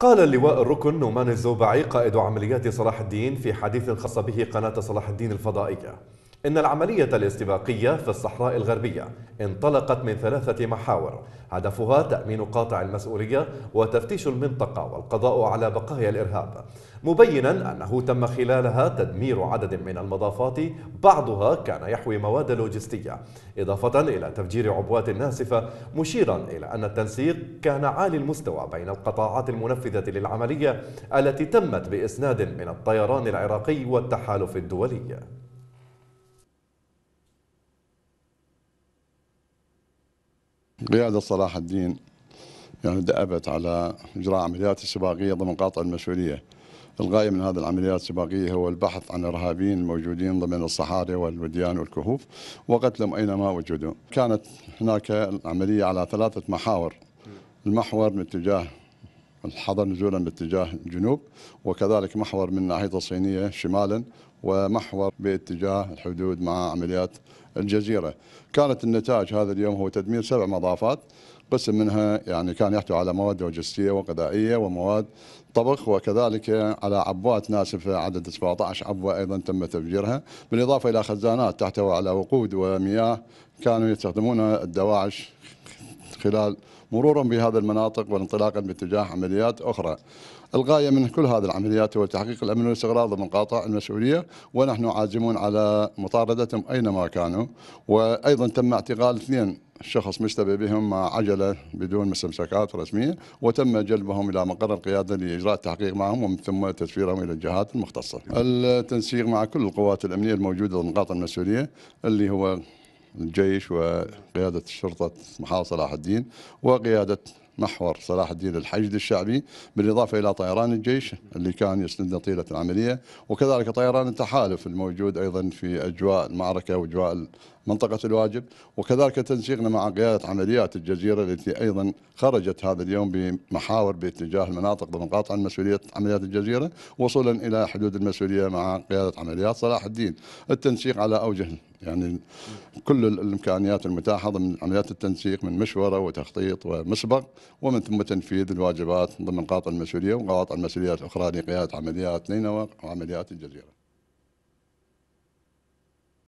قال اللواء الركن نومان الزوبعي قائد عمليات صلاح الدين في حديث خص به قناة صلاح الدين الفضائية إن العملية الاستباقية في الصحراء الغربية انطلقت من ثلاثة محاور هدفها تأمين قاطع المسؤولية وتفتيش المنطقة والقضاء على بقايا الإرهاب مبينا أنه تم خلالها تدمير عدد من المضافات بعضها كان يحوي مواد لوجستية إضافة إلى تفجير عبوات ناسفة مشيرا إلى أن التنسيق كان عالي المستوى بين القطاعات المنفذة للعملية التي تمت بإسناد من الطيران العراقي والتحالف الدولي القياده صلاح الدين يعني دأبت على إجراء عمليات استباقية ضمن قاطع المسؤولية الغاية من هذه العمليات السباقية هو البحث عن الإرهابيين الموجودين ضمن الصحاري والوديان والكهوف وقتلهم أينما وجدوا كانت هناك العملية على ثلاثة محاور المحور من اتجاه الحضر نزولا باتجاه الجنوب وكذلك محور من ناحية الصينيه شمالا ومحور باتجاه الحدود مع عمليات الجزيره. كانت النتاج هذا اليوم هو تدمير سبع مضافات قسم منها يعني كان يحتوي على مواد لوجستيه وغذائيه ومواد طبخ وكذلك على عبوات ناسفه عدد 17 عبوه ايضا تم تفجيرها، بالاضافه الى خزانات تحتوي على وقود ومياه كانوا يستخدمونها الدواعش خلال مرورا بهذه المناطق وانطلاقا باتجاه عمليات أخرى الغاية من كل هذه العمليات هو تحقيق الأمن والاستقرار ضمن قاطع المسؤولية ونحن عازمون على مطاردتهم أينما كانوا وأيضا تم اعتقال اثنين شخص مشتبه بهم مع عجلة بدون مستمسكات رسمية وتم جلبهم إلى مقر القيادة لإجراء التحقيق معهم ومن ثم تسفيرهم إلى الجهات المختصة التنسيق مع كل القوات الأمنية الموجودة ضمن قاطع المسؤولية اللي هو الجيش وقيادة الشرطة محافظة صلاح الدين وقيادة محور صلاح الدين الحشد الشعبي بالإضافة إلى طيران الجيش اللي كان يسندنا طيلة العملية وكذلك طيران التحالف الموجود أيضا في أجواء المعركة وأجواء منطقة الواجب وكذلك تنسيقنا مع قيادة عمليات الجزيرة التي أيضا خرجت هذا اليوم بمحاور باتجاه المناطق ضمن عن مسؤولية عمليات الجزيرة وصولا إلى حدود المسؤولية مع قيادة عمليات صلاح الدين التنسيق على أوجه يعني كل الامكانيات المتاحه ضمن عمليات التنسيق من مشوره وتخطيط ومسبق ومن ثم تنفيذ الواجبات ضمن قاطع المسؤوليه وقواطع المسؤوليات الاخرى لقياده عمليات نينوى وعمليات الجزيره.